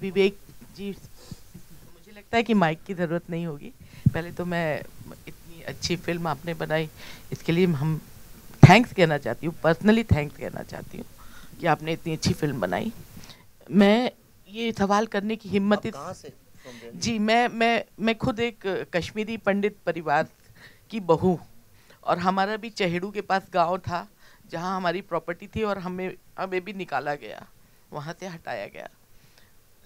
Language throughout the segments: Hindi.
विवेक जी मुझे लगता है कि माइक की ज़रूरत नहीं होगी पहले तो मैं इतनी अच्छी फिल्म आपने बनाई इसके लिए हम थैंक्स कहना चाहती हूँ पर्सनली थैंक्स कहना चाहती हूँ कि आपने इतनी अच्छी फिल्म बनाई मैं ये सवाल करने की हिम्मत इस... जी मैं मैं मैं खुद एक कश्मीरी पंडित परिवार की बहू और हमारा भी चहेड़ू के पास गांव था जहां हमारी प्रॉपर्टी थी और हमें हमें भी निकाला गया वहां से हटाया गया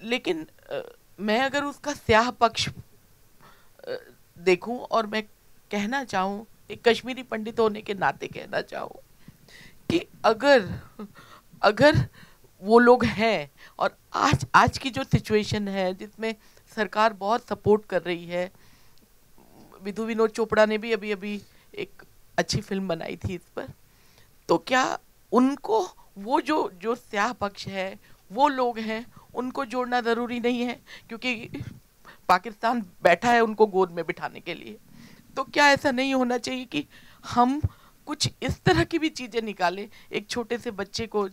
लेकिन आ, मैं अगर उसका स्याह पक्ष देखूं और मैं कहना चाहूं एक कश्मीरी पंडित होने के नाते कहना चाहूं कि अगर अगर वो लोग हैं और आज आज की जो सिचुएशन है जिसमें सरकार बहुत सपोर्ट कर रही है विधु विनोद चोपड़ा ने भी अभी अभी एक अच्छी फिल्म बनाई थी इस पर तो क्या उनको वो जो जो स्याह पक्ष है वो लोग हैं उनको जोड़ना ज़रूरी नहीं है क्योंकि पाकिस्तान बैठा है उनको गोद में बिठाने के लिए तो क्या ऐसा नहीं होना चाहिए कि हम कुछ इस तरह की भी चीज़ें निकालें एक छोटे से बच्चे को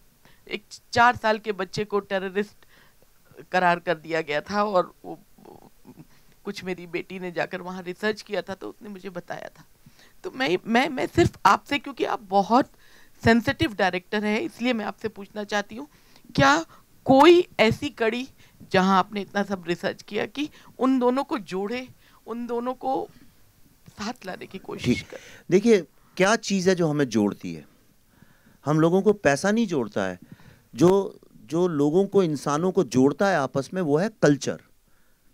एक चार साल के बच्चे को टेररिस्ट करार कर दिया गया था और वो कुछ मेरी बेटी ने जाकर वहाँ रिसर्च किया था तो उसने मुझे बताया था तो मैं मैं मैं सिर्फ आपसे क्योंकि आप बहुत सेंसिटिव डायरेक्टर हैं इसलिए मैं आपसे पूछना चाहती हूँ क्या कोई ऐसी कड़ी जहां आपने इतना सब रिसर्च किया कि उन दोनों को जोड़े उन दोनों को साथ लाने की कोशिश कर देखिए क्या चीज़ है जो हमें जोड़ती है हम लोगों को पैसा नहीं जोड़ता है जो जो लोगों को इंसानों को जोड़ता है आपस में वो है कल्चर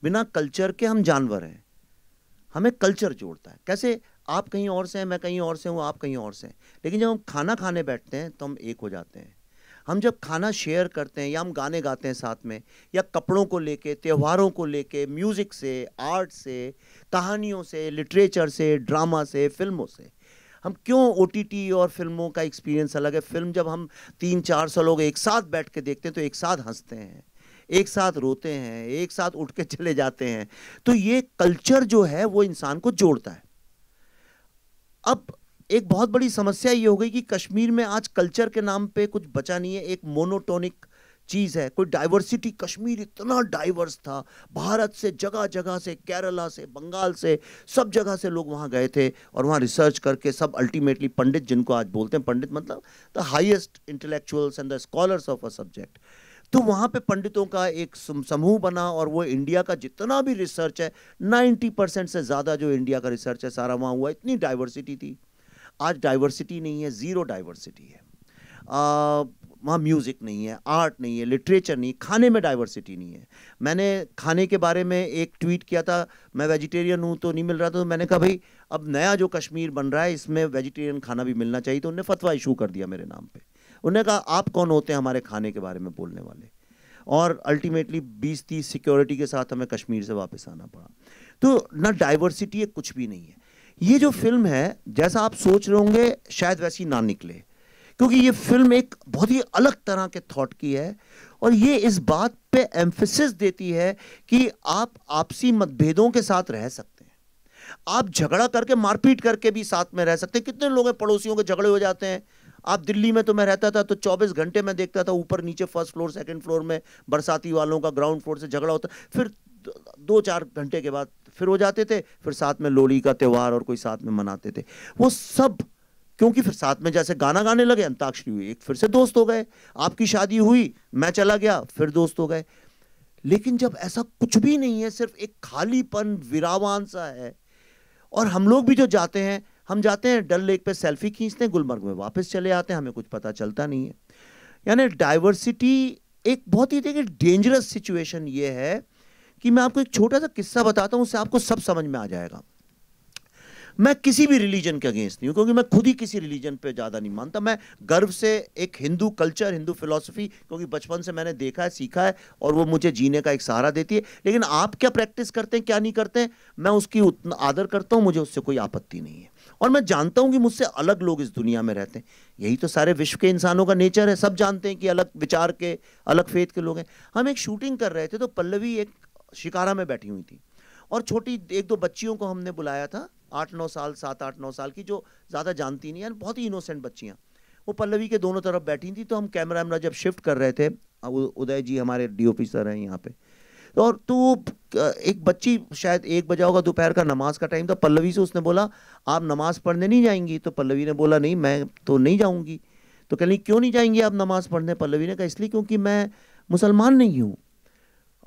बिना कल्चर के हम जानवर हैं हमें कल्चर जोड़ता है कैसे आप कहीं और से हैं मैं कहीं और से हूँ आप कहीं और से हैं लेकिन जब हम खाना खाने बैठते हैं तो हम एक हो जाते हैं हम जब खाना शेयर करते हैं या हम गाने गाते हैं साथ में या कपड़ों को लेके त्योहारों को लेके म्यूज़िक से आर्ट से कहानियों से लिटरेचर से ड्रामा से फिल्मों से हम क्यों ओ और फिल्मों का एक्सपीरियंस अलग है फिल्म जब हम तीन चार सौ लोग एक साथ बैठ के देखते हैं तो एक साथ हंसते हैं एक साथ रोते हैं एक साथ उठ के चले जाते हैं तो ये कल्चर जो है वो इंसान को जोड़ता है अब एक बहुत बड़ी समस्या ये हो गई कि कश्मीर में आज कल्चर के नाम पे कुछ बचा नहीं है एक मोनोटोनिक चीज़ है कोई डाइवर्सिटी कश्मीर इतना डाइवर्स था भारत से जगह जगह से केरला से बंगाल से सब जगह से लोग वहाँ गए थे और वहाँ रिसर्च करके सब अल्टीमेटली पंडित जिनको आज बोलते हैं पंडित मतलब the highest intellectuals and the scholars of a subject तो वहाँ पे पंडितों का एक समूह बना और वो इंडिया का जितना भी रिसर्च है 90 परसेंट से ज़्यादा जो इंडिया का रिसर्च है सारा वहाँ हुआ इतनी डाइवर्सिटी थी आज डाइवर्सिटी नहीं है ज़ीरो डाइवर्सिटी है वहाँ म्यूज़िक नहीं है आर्ट नहीं है लिटरेचर नहीं खाने में डाइवर्सिटी नहीं है मैंने खाने के बारे में एक ट्वीट किया था मैं वेजिटेरियन हूँ तो नहीं मिल रहा था तो मैंने कहा भाई अब नया जो कश्मीर बन रहा है इसमें वेजिटेरियन खाना भी मिलना चाहिए तो उन्होंने फतवा इशू कर दिया मेरे नाम पर उन्होंने कहा आप कौन होते हैं हमारे खाने के बारे में बोलने वाले और अल्टीमेटली बीस तीस सिक्योरिटी के साथ हमें कश्मीर से वापस आना पड़ा तो ना डाइवर्सिटी है कुछ भी नहीं है ये जो फिल्म है जैसा आप सोच रहे होंगे शायद वैसी ना निकले क्योंकि ये फिल्म एक बहुत ही अलग तरह के थॉट की है और ये इस बात पे एम्फेसिस देती है कि आप आपसी मतभेदों के साथ रह सकते हैं आप झगड़ा करके मारपीट करके भी साथ में रह सकते हैं कितने लोग हैं पड़ोसियों के झगड़े हो जाते हैं आप दिल्ली में तो मैं रहता था तो 24 घंटे मैं देखता था ऊपर नीचे फर्स्ट फ्लोर सेकंड फ्लोर में बरसाती वालों का ग्राउंड फ्लोर से झगड़ा होता फिर दो चार घंटे के बाद फिर हो जाते थे फिर साथ में लोली का त्यौहार और कोई साथ में मनाते थे वो सब क्योंकि फिर साथ में जैसे गाना गाने लगे अंताक्षरी हुई एक फिर से दोस्त हो गए आपकी शादी हुई मैं चला गया फिर दोस्त हो गए लेकिन जब ऐसा कुछ भी नहीं है सिर्फ एक खालीपन विरावान सा है और हम लोग भी जो जाते हैं हम जाते हैं डल लेक पे सेल्फी खींचते हैं गुलमर्ग में वापस चले आते हैं हमें कुछ पता चलता नहीं है यानी डाइवर्सिटी एक बहुत ही देखिए डेंजरस सिचुएशन ये है कि मैं आपको एक छोटा सा किस्सा बताता हूँ उससे आपको सब समझ में आ जाएगा मैं किसी भी रिलीजन के अगेंस्ट नहीं हूँ क्योंकि मैं खुद ही किसी रिलीजन पे ज़्यादा नहीं मानता मैं गर्व से एक हिंदू कल्चर हिंदू फिलोसफी क्योंकि बचपन से मैंने देखा है सीखा है और वो मुझे जीने का एक सहारा देती है लेकिन आप क्या प्रैक्टिस करते हैं क्या नहीं करते हैं मैं उसकी उतना आदर करता हूँ मुझे उससे कोई आपत्ति नहीं है और मैं जानता हूँ कि मुझसे अलग लोग इस दुनिया में रहते हैं यही तो सारे विश्व के इंसानों का नेचर है सब जानते हैं कि अलग विचार के अलग फेथ के लोग हैं हम एक शूटिंग कर रहे थे तो पल्लवी एक शिकारा में बैठी हुई थी और छोटी एक दो बच्चियों को हमने बुलाया था आठ नौ साल सात आठ नौ साल की जो ज़्यादा जानती नहीं है बहुत ही इनोसेंट बच्चियाँ वो पल्लवी के दोनों तरफ बैठी थी तो हम कैमरा वैमरा जब शिफ्ट कर रहे थे उदय जी हमारे डी सर हैं यहाँ पे और तो एक बच्ची शायद एक बजा होगा दोपहर का नमाज का टाइम था पल्लवी से उसने बोला आप नमाज पढ़ने नहीं जाएंगी तो पल्लवी ने बोला नहीं मैं तो नहीं जाऊँगी तो कह क्यों नहीं जाएंगी आप नमाज पढ़ने पल्लवी ने कहा इसलिए क्योंकि मैं मुसलमान नहीं हूँ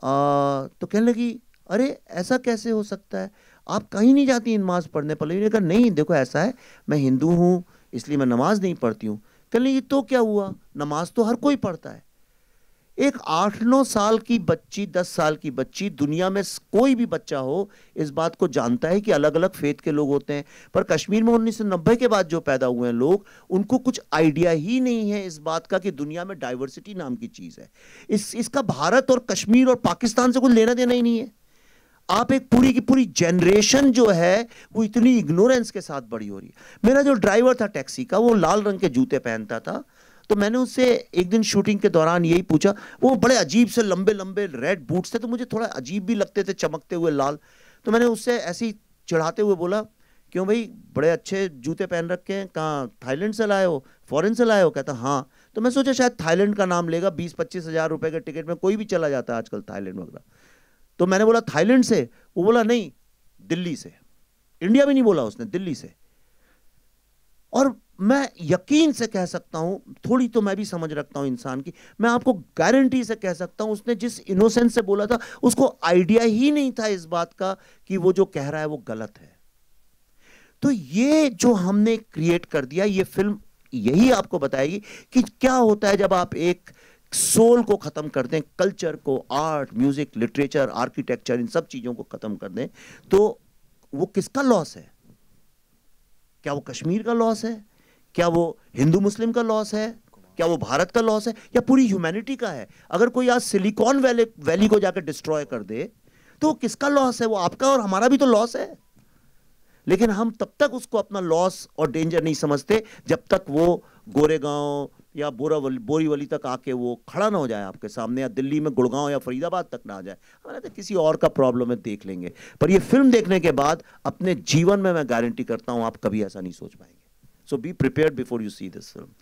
तो कहने लगी अरे ऐसा कैसे हो सकता है आप कहीं नहीं जाती नमाज़ पढ़ने पर लेकिन कहा नहीं देखो ऐसा है मैं हिंदू हूँ इसलिए मैं नमाज़ नहीं पढ़ती हूँ कहने लगी तो क्या हुआ नमाज़ तो हर कोई पढ़ता है एक आठ नौ साल की बच्ची दस साल की बच्ची दुनिया में कोई भी बच्चा हो इस बात को जानता है कि अलग अलग फेथ के लोग होते हैं पर कश्मीर में उन्नीस के बाद जो पैदा हुए हैं लोग उनको कुछ आइडिया ही नहीं है इस बात का कि दुनिया में डाइवर्सिटी नाम की चीज़ है इस इसका भारत और कश्मीर और पाकिस्तान से कुछ लेना देना ही नहीं है आप एक पूरी की पूरी जनरेशन जो है वो इतनी इग्नोरेंस के साथ बड़ी हो रही है मेरा जो ड्राइवर था टैक्सी का वो लाल रंग के जूते पहनता था तो मैंने उससे एक दिन शूटिंग के दौरान यही पूछा वो बड़े अजीब से लंबे लंबे रेड बूट्स थे तो मुझे थोड़ा अजीब भी लगते थे चमकते हुए लाल तो मैंने उससे ऐसे ही चढ़ाते हुए बोला क्यों भाई बड़े अच्छे जूते पहन रखे हैं कहाँ थाईलैंड से लाए हो फॉरेन से लाए हो कहता हाँ तो मैं सोचा शायद थाईलैंड का नाम लेगा बीस पच्चीस हज़ार रुपये के टिकट में कोई भी चला जाता है आजकल थाईलैंड वगैरह तो मैंने बोला थाईलैंड से वो बोला नहीं दिल्ली से इंडिया भी नहीं बोला उसने दिल्ली से और मैं यकीन से कह सकता हूं थोड़ी तो मैं भी समझ रखता हूं इंसान की मैं आपको गारंटी से कह सकता हूं उसने जिस इनोसेंस से बोला था उसको आइडिया ही नहीं था इस बात का कि वो जो कह रहा है वो गलत है तो ये जो हमने क्रिएट कर दिया ये फिल्म यही आपको बताएगी कि क्या होता है जब आप एक सोल को ख़त्म कर दें कल्चर को आर्ट म्यूज़िक लिटरेचर आर्किटेक्चर इन सब चीज़ों को ख़त्म कर दें तो वो किसका लॉस है क्या वो कश्मीर का लॉस है क्या वो हिंदू मुस्लिम का लॉस है क्या वो भारत का लॉस है या पूरी ह्यूमैनिटी का है अगर कोई आज सिलिकॉन वैली वैली को जाकर डिस्ट्रॉय कर दे तो किसका लॉस है वो आपका और हमारा भी तो लॉस है लेकिन हम तब तक उसको अपना लॉस और डेंजर नहीं समझते जब तक वो गोरेगांव या बोरावली बोरीवली तक आके वो खड़ा ना हो जाए आपके सामने या दिल्ली में गुड़गांव या फरीदाबाद तक ना आ जाए हमारा तो किसी और का प्रॉब्लम है देख लेंगे पर ये फिल्म देखने के बाद अपने जीवन में मैं गारंटी करता हूँ आप कभी ऐसा नहीं सोच पाएंगे So be prepared before you see this film.